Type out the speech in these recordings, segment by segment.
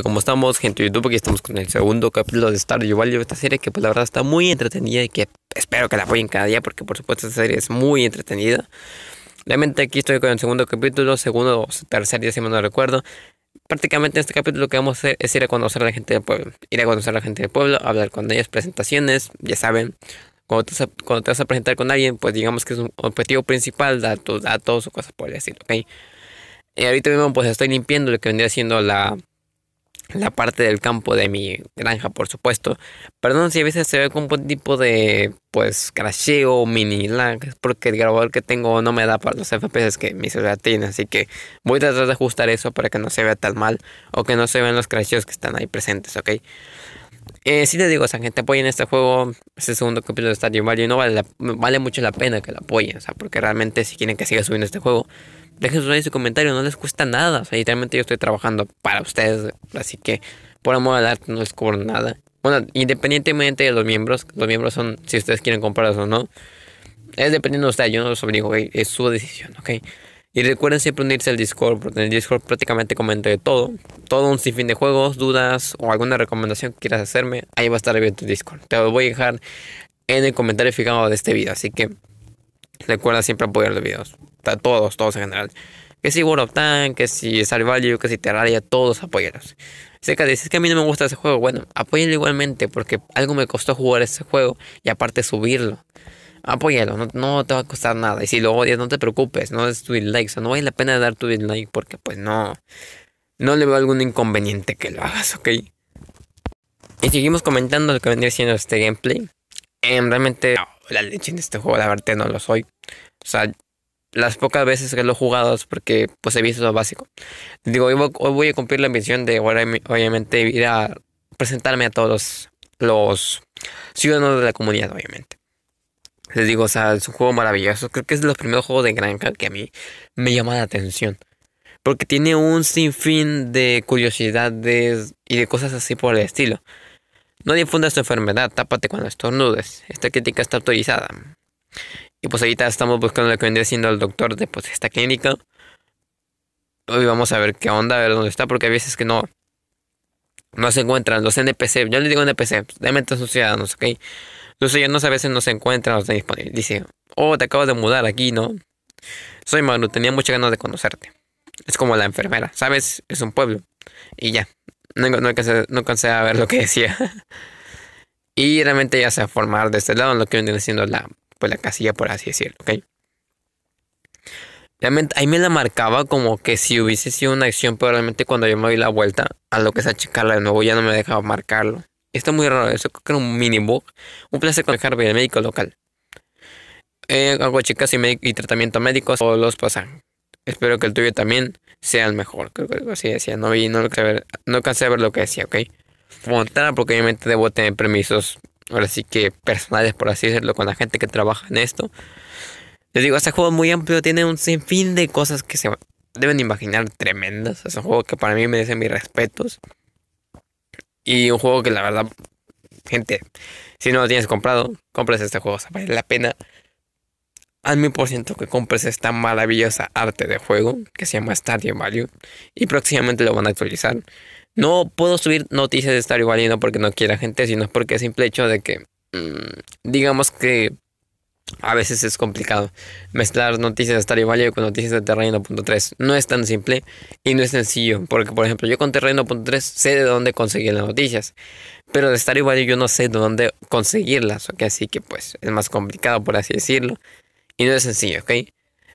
como estamos, gente de YouTube, aquí estamos con el segundo capítulo de Star Stardew Valley, esta serie que pues la verdad está muy entretenida y que espero que la apoyen cada día porque por supuesto esta serie es muy entretenida. Realmente aquí estoy con el segundo capítulo, segundo o tercer día si me no recuerdo. Prácticamente en este capítulo lo que vamos a hacer es ir a conocer a la gente del pueblo. Ir a conocer a la gente del pueblo, hablar con ellas presentaciones, ya saben. Cuando te, vas a, presentar con alguien, pues digamos que es un objetivo principal, dar tus datos o cosas por decir, ¿ok? Y ahorita mismo pues estoy limpiando lo que vendría siendo la, la parte del campo de mi granja, por supuesto. Perdón si a veces se ve con un tipo de, pues, crasheo, mini lag, porque el grabador que tengo no me da para los FPS que mi celular tiene, así que voy a tratar de ajustar eso para que no se vea tan mal o que no se vean los crasheos que están ahí presentes, ¿ok? Eh, sí digo, o apoyen en este juego, este segundo capítulo de Stadium Valley no vale, vale mucho la pena que lo apoyen, o porque realmente si quieren que siga subiendo este juego, Dejen sus like y comentarios, no les cuesta nada. O sea, literalmente yo estoy trabajando para ustedes. Así que, por amor al arte, no les cobro nada. Bueno, independientemente de los miembros, los miembros son si ustedes quieren comprarlos o no. Es dependiendo de ustedes, yo no los obligo, es su decisión, ¿ok? Y recuerden siempre unirse al Discord, porque en el Discord prácticamente comento de todo. Todo un sinfín de juegos, dudas o alguna recomendación que quieras hacerme, ahí va a estar abierto el Discord. Te lo voy a dejar en el comentario fijado de este video, así que Recuerda siempre apoyar los videos. Todos, todos en general. Que si World of Tanks, que si Star Value, que si Terraria, todos apoyeros. Sé que que a mí no me gusta ese juego. Bueno, apóyalo igualmente porque algo me costó jugar ese juego y aparte subirlo. Apóyalo, no, te va a costar nada. Y si lo odias, no te preocupes, no es tu dislike. O sea, no vale la pena dar tu dislike porque pues no, no le veo algún inconveniente que lo hagas, ¿ok? Y seguimos comentando lo que vendría siendo este gameplay. Em, realmente la leche en este juego, la verdad no lo soy. O sea, las pocas veces que lo he jugado es porque pues he visto lo básico. Digo, hoy voy a cumplir la misión de obviamente ir a presentarme a todos los, ciudadanos de la comunidad, obviamente. Les digo, o sea, es un juego maravilloso. Creo que es de los primeros juegos de granja que a mí me llama la atención. Porque tiene un sinfín de curiosidades y de cosas así por el estilo. No difundas tu enfermedad, tápate cuando estornudes. Esta crítica está autorizada. Y pues ahorita estamos buscando lo que vendría siendo el doctor de pues, esta clínica. Hoy vamos a ver qué onda, a ver dónde está, porque a veces que no. No se encuentran los NPC. Yo les digo NPC, realmente son ciudadanos, ¿ok? Los no a veces no se encuentran, no están disponibles. Dice, oh, te acabas de mudar aquí, ¿no? Soy Manu, tenía muchas ganas de conocerte. Es como la enfermera, ¿sabes? Es un pueblo. Y ya, no, no, ver lo que decía. y realmente ya se va a formar de este lado lo que viene siendo la, pues, la casilla, por así decirlo, Realmente ahí me la marcaba como que si hubiese sido una acción, pero realmente cuando yo me doy la vuelta a lo que es achicarla de nuevo ya no me dejaba marcarlo. Esto muy raro, eso creo que era un mini bug, un placer con el Harvey, el médico local. Eh, hago chicas y, y tratamiento médico Todos los pasan espero que el tuyo también sea el mejor. Creo que así decía. No vi, no lo ver, ver lo que decía, ¿ok? Fontana, porque obviamente debo tener permisos, ahora sí que personales, por así decirlo, con la gente que trabaja en esto. Les digo, este juego es muy amplio, tiene un sinfín de cosas que se deben imaginar tremendas. Es un juego que para mí merece mis respetos. Y un juego que la verdad, gente, si no lo tienes comprado, compres este juego, vale la pena al mil que compres esta maravillosa arte de juego que se llama Stardew Value y próximamente lo van a actualizar. No puedo subir noticias de Stardew Valley no porque no quiera gente, sino porque es simple hecho de que mm, digamos que a veces es complicado mezclar noticias de Stardew Valley con noticias de Terreno.3. No es tan simple y no es sencillo, porque por ejemplo yo con Terreno.3 sé de dónde conseguir las noticias, pero de Stardew Valley yo no sé de dónde conseguirlas, así que pues es más complicado por así decirlo. Y no es sencillo, ¿ok?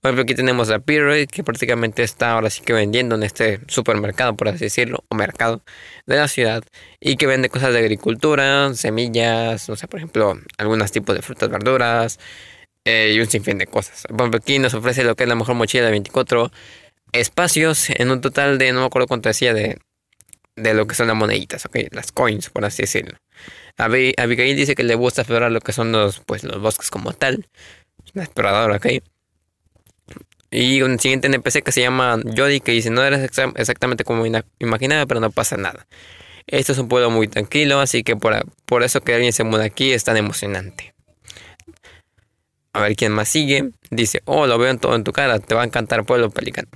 Por ejemplo, aquí tenemos a Pirate, que prácticamente está ahora sí que vendiendo en este supermercado, por así decirlo, o mercado de la ciudad, y que vende cosas de agricultura, semillas, no sé, por ejemplo, algunos tipos de frutas, verduras, eh, y un sinfín de cosas. Por ejemplo, aquí nos ofrece lo que es la mejor mochila de 24 espacios, en un total de, no me acuerdo cuánto decía, de, de lo que son las moneditas, ok, las coins, por así decirlo. Abigail dice que le gusta explorar lo que son los, pues, los bosques como tal. explorador, ok. Y un siguiente NPC que se llama Jody que dice, no eres exactamente como imaginaba, pero no pasa nada. Esto es un pueblo muy tranquilo, así que por, eso que alguien se muda aquí es tan emocionante. A ver quién más sigue. Dice, oh, lo veo en todo en tu cara, te va a encantar Pueblo Pelicano.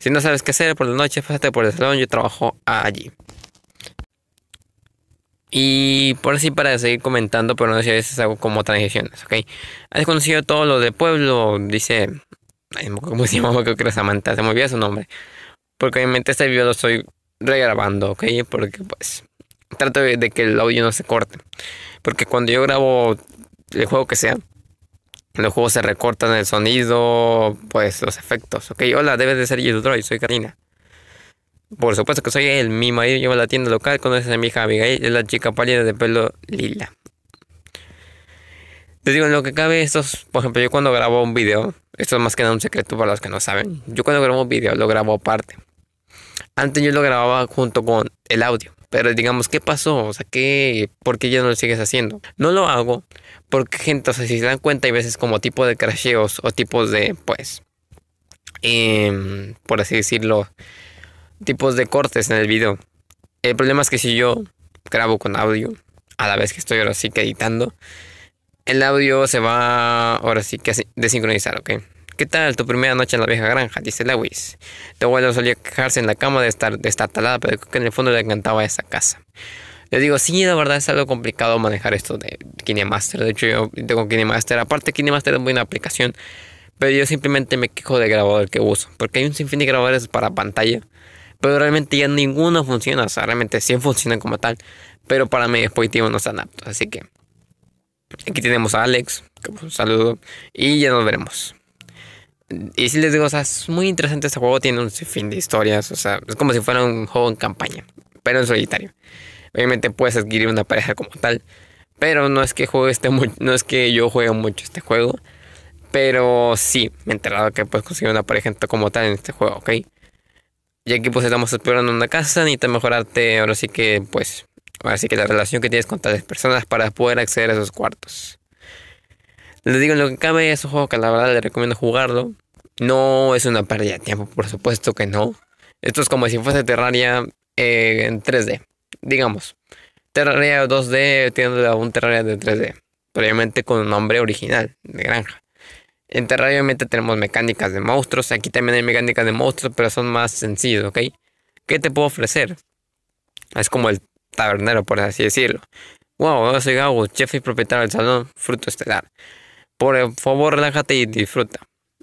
Si no sabes qué hacer por la noche, fíjate por el salón, yo trabajo allí. Y por así para seguir comentando, pero no sé si a veces hago como transiciones, ¿ok? ¿Has conocido todo lo de pueblo? Dice, ¿cómo se llama? Creo que era Samantha, se me olvidó su nombre. Porque obviamente este video lo estoy regrabando, ¿ok? Porque pues trato de que el audio no se corte. Porque cuando yo grabo el juego que sea, los juegos se recortan el sonido, pues los efectos, ¿ok? Hola, debes de ser y soy Karina. Por supuesto que soy él. Mi marido llevo a la tienda local. Conoces a mi hija y Es la chica pálida de pelo lila. Te digo, en lo que cabe, estos, por ejemplo, yo cuando grabo un video, esto es más que nada un secreto para los que no saben. Yo cuando grabo un video lo grabo aparte. Antes yo lo grababa junto con el audio. Pero digamos, ¿qué pasó? O sea, ¿qué? ¿por qué ya no lo sigues haciendo? No lo hago porque, gente, o sea, si se dan cuenta, hay veces como tipo de crasheos o tipos de, pues, em, por así decirlo, tipos de cortes en el video. El problema es que si yo grabo con audio, a la vez que estoy ahora sí que editando, el audio se va ahora sí que desincronizar, ¿ok? ¿Qué tal tu primera noche en la vieja granja? Dice Lewis. Tu abuelo solía quejarse en la cama de estar, de estar talada, pero creo que en el fondo le encantaba esa casa. Le digo, sí, la verdad es algo complicado manejar esto de KineMaster. De hecho, yo tengo KineMaster. Aparte, KineMaster es muy buena aplicación, pero yo simplemente me quejo del grabador que uso, porque hay un sinfín de grabadores para pantalla pero realmente ya ninguno funciona. O sea, realmente 100 funcionan como tal. Pero para mi dispositivo no están aptos. Así que aquí tenemos a Alex. Pues, un saludo. Y ya nos veremos. Y si les digo, o sea, es muy interesante este juego. Tiene un sinfín de historias. O sea, es como si fuera un juego en campaña. Pero en solitario. Obviamente puedes adquirir una pareja como tal. Pero no es que juegue este no es que yo juegue mucho este juego. Pero sí, me he enterado que puedes conseguir una pareja como tal en este juego, ¿ok? Y aquí pues estamos explorando una casa, necesitas mejorarte ahora sí que pues, ahora sí que la relación que tienes con tales personas para poder acceder a esos cuartos. Les digo, lo que cabe es un juego que la verdad les recomiendo jugarlo. No es una pérdida de tiempo, por supuesto que no. Esto es como si fuese Terraria eh, en 3D, digamos. Terraria 2D tiene un Terraria de 3D, previamente con un nombre original de granja. En Terraria obviamente tenemos mecánicas de monstruos. Aquí también hay mecánicas de monstruos, pero son más sencillos, ¿ok? ¿Qué te puedo ofrecer? Es como el tabernero, por así decirlo. Wow, soy Gago, chef y propietario del salón Fruto Estelar. Por favor, relájate y disfruta.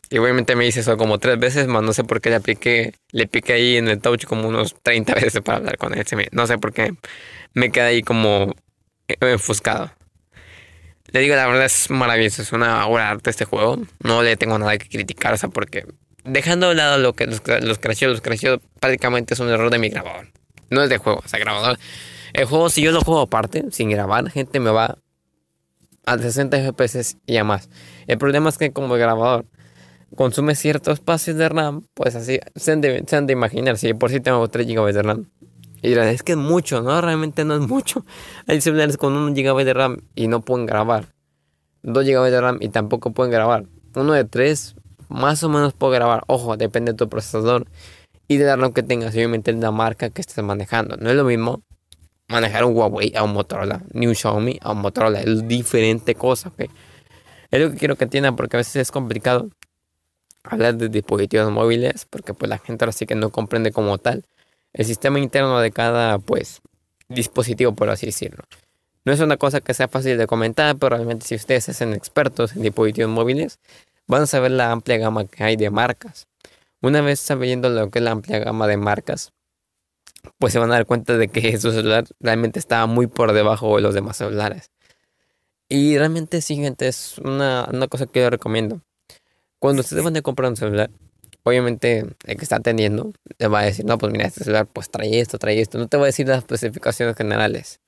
Y obviamente me dice eso como tres veces, más no sé por qué le apliqué, le piqué ahí en el touch como unos 30 veces para hablar con él. No sé por qué me queda ahí como enfuscado. Le digo, la verdad es maravilloso, es una obra de arte este juego. No le tengo nada que criticar, o sea, porque dejando de lado lo que los, los crasheos, los crasheos prácticamente es un error de mi grabador. No es de juego, o sea, grabador. El juego, si yo lo juego aparte, sin grabar, gente me va a 60 FPS y a más. El problema es que como el grabador consume ciertos espacios de RAM, pues así se han de, se imaginar. Si por si tengo 3 GB de RAM, y es que es mucho, no, realmente no es mucho. Hay celulares con 1 GB de RAM y no pueden grabar. 2 GB de RAM y tampoco pueden grabar. Uno de 3 más o menos puedo grabar. Ojo, depende de tu procesador y de la RAM que tengas. Obviamente la marca que estés manejando. No es lo mismo manejar un Huawei a un Motorola, ni un Xiaomi a un Motorola. Es diferente cosa, ¿ok? Es lo que quiero que entiendan porque a veces es complicado hablar de dispositivos móviles porque pues la gente ahora sí que no comprende como tal el sistema interno de cada, pues, dispositivo, por así decirlo. No es una cosa que sea fácil de comentar, pero realmente si ustedes hacen expertos en dispositivos móviles, van a saber la amplia gama que hay de marcas. Una vez sabiendo lo que es la amplia gama de marcas, pues se van a dar cuenta de que su celular realmente está muy por debajo de los demás celulares. Y realmente, sí, gente, es una, una cosa que yo recomiendo. Cuando ustedes van a comprar un celular, obviamente el que está atendiendo le va a decir, no, pues mira, este celular pues trae esto, trae esto. No te voy a decir las especificaciones generales.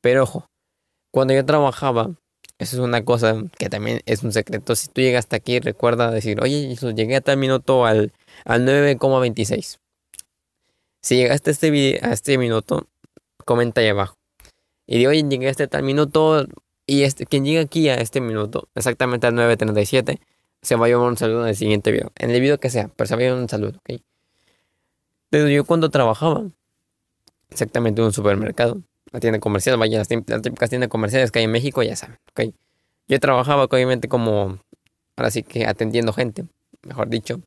Pero ojo, cuando yo trabajaba, eso es una cosa que también es un secreto. Si tú llegas hasta aquí, recuerda decir, oye, llegué a tal minuto al, al 9,26. Si llegaste a este, a este minuto, comenta ahí abajo. Y digo, oye, llegué a este tal minuto. Y este, quien llega aquí a este minuto, exactamente al 9.37, se va a llevar un saludo en el siguiente video. En el video que sea, pero se va a llevar un saludo, ¿ok? Desde yo cuando trabajaba, exactamente en un supermercado, la tienda comercial, vaya, las, típicas tiendas comerciales que hay en México, ya saben, ¿ok? Yo trabajaba, obviamente, como, ahora sí que atendiendo gente, mejor dicho.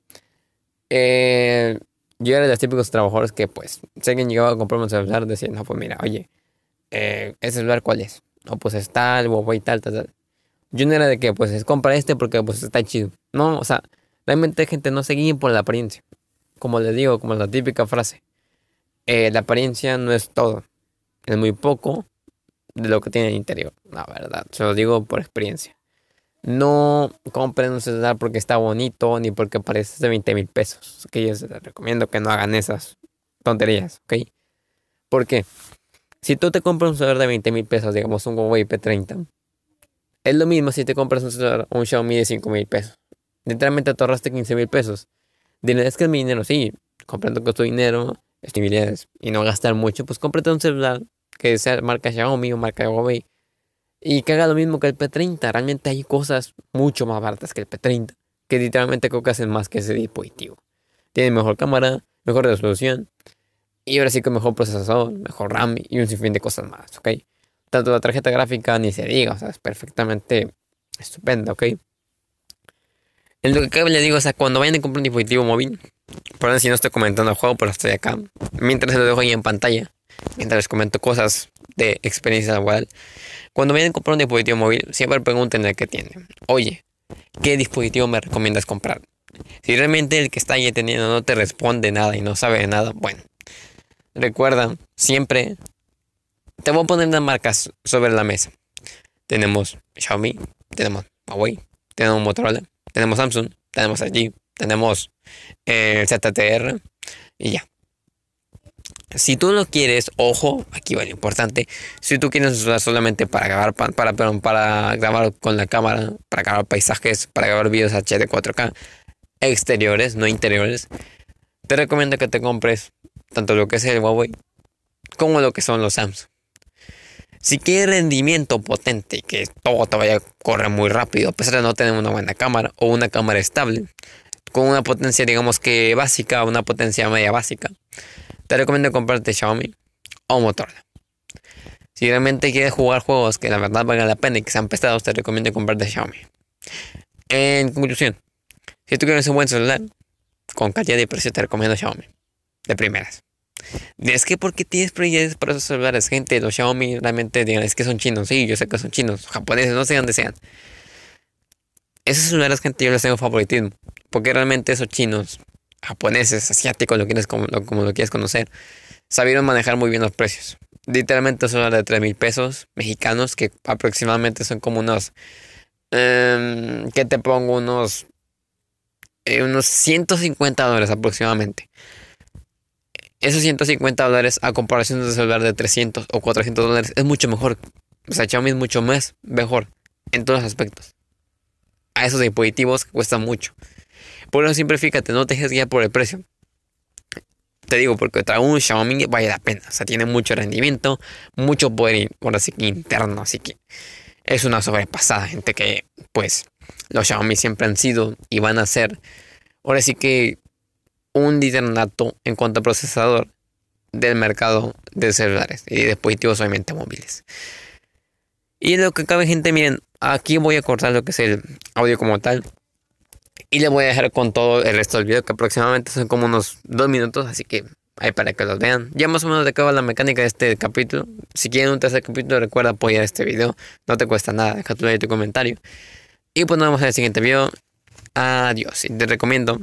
Eh, yo era de los típicos trabajadores que, pues, si alguien llegaba a comprarme un celular, decían, no, pues mira, oye, eh, ¿ese celular cuál es? No, pues es tal, o y tal, tal, tal. Yo no era de que, pues, es compra este porque, pues, está chido. No, o sea, realmente, gente, no se guíen por la apariencia. Como les digo, como la típica frase. Eh, la apariencia no es todo. Es muy poco de lo que tiene el interior. La verdad, se lo digo por experiencia. No compren un celular porque está bonito ni porque parece de 20 mil pesos. Que yo les recomiendo que no hagan esas tonterías, ¿ok? Porque si tú te compras un celular de 20 mil pesos, digamos un Huawei P30, es lo mismo si te compras un celular o un Xiaomi de 5 mil pesos. Literalmente te ahorraste 15 mil pesos. Dinero es que es mi dinero, sí. Comprando con tu dinero, estibilidades y no gastar mucho, pues cómprate un celular que sea marca Xiaomi o marca Huawei y que haga lo mismo que el P30. Realmente hay cosas mucho más baratas que el P30, que literalmente creo que hacen más que ese dispositivo. Tiene mejor cámara, mejor resolución y ahora sí que mejor procesador, mejor RAM y un sinfín de cosas más, ¿ok? tanto la tarjeta gráfica ni se diga, o sea, es perfectamente estupendo, ¿ok? En lo que cabe le digo, o sea, cuando vayan a comprar un dispositivo móvil, perdón si no estoy comentando el juego, pero estoy acá, mientras lo dejo ahí en pantalla, mientras les comento cosas de experiencia igual. cuando vayan a comprar un dispositivo móvil, siempre pregunten el que tiene, oye, ¿qué dispositivo me recomiendas comprar? Si realmente el que está ahí teniendo no te responde nada y no sabe de nada, bueno, recuerda siempre te voy a poner las marcas sobre la mesa. Tenemos Xiaomi, tenemos Huawei, tenemos Motorola, tenemos Samsung, tenemos LG tenemos eh, ZTR y ya. Si tú no quieres, ojo, aquí va lo importante. Si tú quieres usar solamente para grabar, para, para grabar con la cámara, para grabar paisajes, para grabar videos HD 4K, exteriores, no interiores, te recomiendo que te compres tanto lo que es el Huawei como lo que son los Samsung. Si quieres rendimiento potente, que todo te vaya a correr muy rápido, a pesar de no tener una buena cámara o una cámara estable, con una potencia digamos que básica, una potencia media básica, te recomiendo comprarte Xiaomi o Motorola. Si realmente quieres jugar juegos que la verdad valgan la pena y que sean pesados, te recomiendo comprarte Xiaomi. En conclusión, si tú quieres un buen celular, con calidad y precio te recomiendo Xiaomi. De primeras. Es que porque tienes prioridades para esos celulares, gente, los Xiaomi realmente digan, es que son chinos, sí, yo sé que son chinos, japoneses, no sé dónde sean. Esos celulares, gente, yo les tengo favoritismo, porque realmente esos chinos, japoneses, asiáticos, lo quieres como, lo, quieres conocer, sabieron manejar muy bien los precios. Literalmente son de 3 mil pesos mexicanos, que aproximadamente son como unos, em, Que te pongo? Unos, eh, unos 150 dólares aproximadamente esos 150 dólares a comparación de un celular de 300 o 400 dólares es mucho mejor. O sea, Xiaomi es mucho más mejor en todos los aspectos. A esos dispositivos que cuestan mucho. Por eso siempre fíjate, no te dejes guiar por el precio. Te digo, porque trae un Xiaomi vale la pena. O sea, tiene mucho rendimiento, mucho poder interno. Así que es una sobrepasada, gente, que pues los Xiaomi siempre han sido y van a ser. Ahora sí que un liderato en cuanto a procesador del mercado de celulares y dispositivos obviamente móviles. Y lo que cabe gente, miren, aquí voy a cortar lo que es el audio como tal. Y les voy a dejar con todo el resto del video, que aproximadamente son como unos dos minutos, así que ahí para que los vean. Ya más o menos acaba la mecánica de este capítulo. Si quieren un tercer capítulo, recuerda apoyar este video. No te cuesta nada, deja tu tu comentario. Y pues nos vemos en el siguiente video. Adiós. Y te recomiendo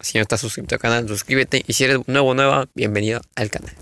si no estás suscrito al canal, suscríbete. Y si eres nuevo o nueva, bienvenido al canal.